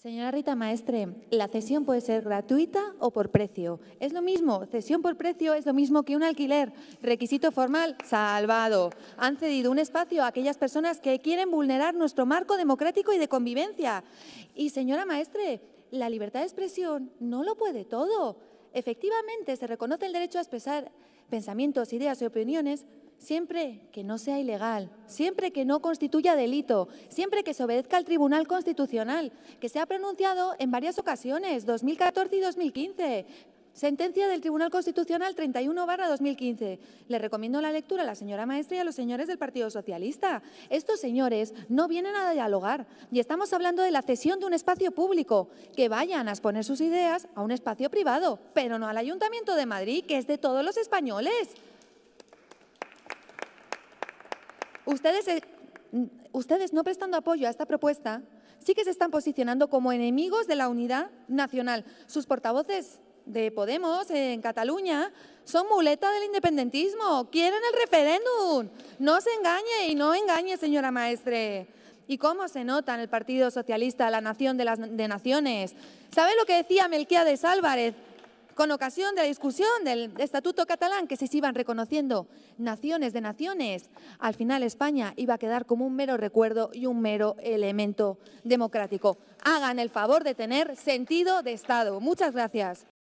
Señora Rita Maestre, la cesión puede ser gratuita o por precio. Es lo mismo, cesión por precio es lo mismo que un alquiler. Requisito formal, salvado. Han cedido un espacio a aquellas personas que quieren vulnerar nuestro marco democrático y de convivencia. Y señora Maestre, la libertad de expresión no lo puede todo. Efectivamente, se reconoce el derecho a expresar pensamientos, ideas y opiniones, siempre que no sea ilegal, siempre que no constituya delito, siempre que se obedezca al Tribunal Constitucional, que se ha pronunciado en varias ocasiones, 2014 y 2015. Sentencia del Tribunal Constitucional 31 2015. Le recomiendo la lectura a la señora maestra y a los señores del Partido Socialista. Estos señores no vienen a dialogar y estamos hablando de la cesión de un espacio público. Que vayan a exponer sus ideas a un espacio privado, pero no al Ayuntamiento de Madrid, que es de todos los españoles. ustedes, eh, ustedes no prestando apoyo a esta propuesta, sí que se están posicionando como enemigos de la unidad nacional. Sus portavoces de Podemos en Cataluña son muleta del independentismo, quieren el referéndum. No se engañe y no engañe, señora maestre. ¿Y cómo se nota en el Partido Socialista la nación de las de naciones? ¿Sabe lo que decía Melquiades Álvarez? con ocasión de la discusión del Estatuto catalán, que se iban reconociendo naciones de naciones, al final España iba a quedar como un mero recuerdo y un mero elemento democrático. Hagan el favor de tener sentido de Estado. Muchas gracias.